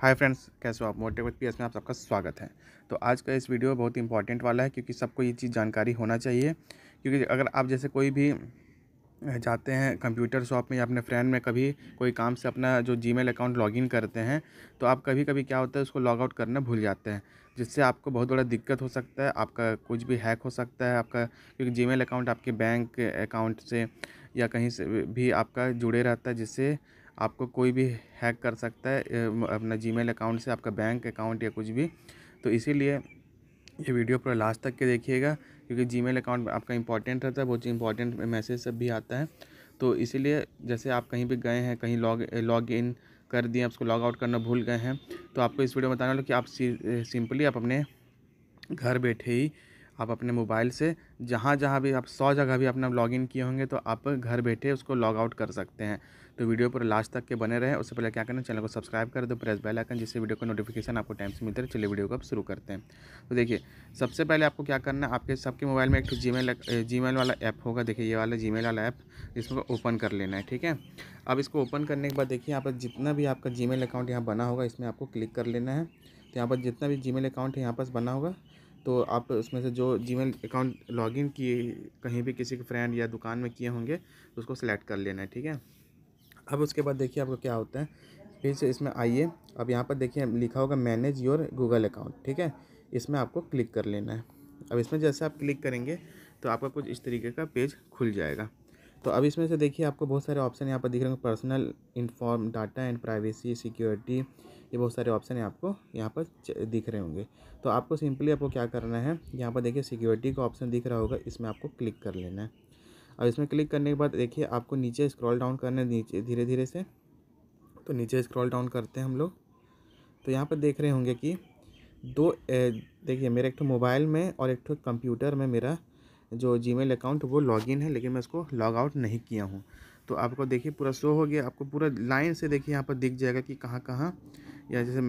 hi friends कैसे हो आप मोटिवेट पी में आप सबका स्वागत है तो आज का इस वीडियो बहुत इंपॉर्टेंट वाला है क्योंकि सबको ये चीज़ जानकारी होना चाहिए क्योंकि अगर आप जैसे कोई भी जाते हैं कंप्यूटर शॉप में या अपने फ्रेंड में कभी कोई काम से अपना जो जी अकाउंट लॉगिन करते हैं तो आप कभी कभी क्या होता है उसको लॉग आउट करना भूल जाते हैं जिससे आपको बहुत बड़ा दिक्कत हो सकता है आपका कुछ भी हैक हो सकता है आपका क्योंकि जी अकाउंट आपके बैंक अकाउंट से या कहीं से भी आपका जुड़े रहता है जिससे आपको कोई भी हैक कर सकता है अपना जीमेल अकाउंट से आपका बैंक अकाउंट या कुछ भी तो इसीलिए ये वीडियो पूरा लास्ट तक के देखिएगा क्योंकि जीमेल अकाउंट आपका इंपॉर्टेंट रहता है बहुत ही इंपॉर्टेंट मैसेज सब भी आता है तो इसीलिए जैसे आप कहीं भी गए हैं कहीं लॉग लॉग इन कर दिए उसको लॉग आउट करना भूल गए हैं तो आपको इस वीडियो में बताना कि आप सिंपली आप अपने घर बैठे ही आप अपने मोबाइल से जहाँ जहाँ भी आप सौ जगह भी अपना लॉग किए होंगे तो आप घर बैठे उसको लॉग आउट कर सकते हैं तो वीडियो पर लास्ट तक के बने रहे उससे पहले क्या करना चैनल को सब्सक्राइब कर दो प्रेस बेल आइकन जिससे वीडियो का नोटिफिकेशन आपको टाइम से मिलता है चलिए वीडियो को आप शुरू करते हैं तो देखिए सबसे पहले आपको क्या करना है आपके सबके मोबाइल में एक जी मेल जी मेल वाला ऐप होगा देखिए ये वाला जी मेल वाला ऐप इसको ओपन कर लेना है ठीक है अब इसको ओपन करने के बाद देखिए यहाँ पर जितना भी आपका जी अकाउंट यहाँ बना होगा इसमें आपको क्लिक कर लेना है तो यहाँ पर जितना भी जी अकाउंट है यहाँ पर बना होगा तो आप उसमें से जो जी अकाउंट लॉगिन किए कहीं भी किसी के फ्रेंड या दुकान में किए होंगे तो उसको सेलेक्ट कर लेना है ठीक है अब उसके बाद देखिए आपको क्या होता है फिर से इसमें आइए अब यहाँ पर देखिए लिखा होगा मैनेज योर गूगल अकाउंट ठीक है इसमें आपको क्लिक कर लेना है अब इसमें जैसे आप क्लिक करेंगे तो आपका कुछ इस तरीके का पेज खुल जाएगा तो अब इसमें से देखिए आपको बहुत सारे ऑप्शन यहाँ पर दिख रहे हैं personal inform data and privacy security ये बहुत सारे ऑप्शन आपको यहाँ पर दिख रहे होंगे तो आपको सिंपली आपको क्या करना है यहाँ पर देखिए सिक्योरिटी का ऑप्शन दिख रहा होगा इसमें आपको क्लिक कर लेना है अब इसमें क्लिक करने के बाद देखिए आपको नीचे स्क्रॉल डाउन करना है नीचे धीरे धीरे से तो नीचे स्क्रॉल डाउन करते हैं हम लोग तो यहाँ पर देख रहे होंगे कि दो देखिए मेरे एक तो मोबाइल में और एक तो कंप्यूटर में मेरा जो जी अकाउंट वो लॉगिन है लेकिन मैं उसको लॉग आउट नहीं किया हूँ तो आपको देखिए पूरा शो हो गया आपको पूरा लाइन से देखिए यहाँ पर दिख जाएगा कि कहाँ कहाँ या जैसे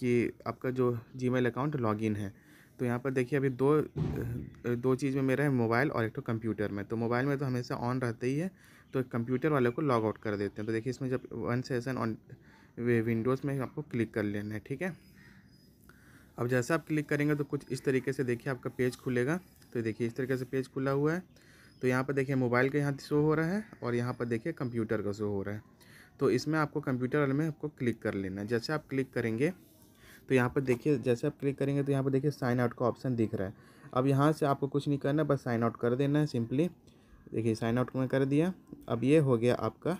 कि आपका जो जी अकाउंट लॉगिन है तो यहाँ पर देखिए अभी दो दो चीज़ में मेरा है मोबाइल और एक तो कंप्यूटर में तो मोबाइल में तो हमेशा ऑन रहते ही है तो कंप्यूटर वाले को लॉग आउट कर देते हैं तो देखिए इसमें जब वन सेशन ऑन विंडोज़ में आपको क्लिक कर लेना है ठीक है अब जैसे आप क्लिक करेंगे तो कुछ इस तरीके से देखिए आपका पेज खुलेगा तो देखिए इस तरीके से पेज खुला हुआ है तो यहाँ पर देखिए मोबाइल का यहाँ शो हो रहा है और यहाँ पर देखिए कंप्यूटर का शो हो रहा है तो इसमें आपको कंप्यूटर वाले में आपको क्लिक कर लेना है जैसे आप क्लिक करेंगे तो यहाँ पर देखिए जैसे आप क्लिक करेंगे तो यहाँ पर देखिए साइन आउट का ऑप्शन दिख रहा है अब यहाँ से आपको कुछ नहीं करना बस साइन आउट कर देना है सिंपली देखिए साइन आउट में कर दिया अब ये हो गया आपका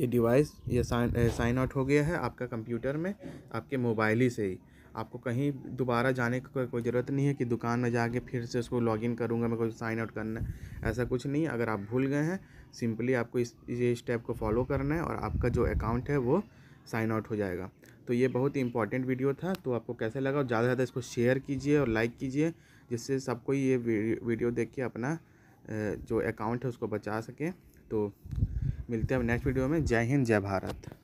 ये डिवाइस ये साइन साइन आउट हो गया है आपका कंप्यूटर में आपके मोबाइल ही से ही आपको कहीं दोबारा जाने की कोई ज़रूरत नहीं है कि दुकान में जाके फिर से उसको लॉगिन करूँगा मैं कोई साइन आउट करना है ऐसा कुछ नहीं अगर आप भूल गए हैं सिंपली आपको इस ये स्टेप को फॉलो करना है और आपका जो अकाउंट है वो साइन आउट हो जाएगा तो ये बहुत ही इंपॉर्टेंट वीडियो था तो आपको कैसे लगा और ज़्यादा से ज़्यादा इसको शेयर कीजिए और लाइक कीजिए जिससे सबको ये वीडियो देख के अपना जो अकाउंट है उसको बचा सके तो मिलते हैं नेक्स्ट वीडियो में जय हिंद जय भारत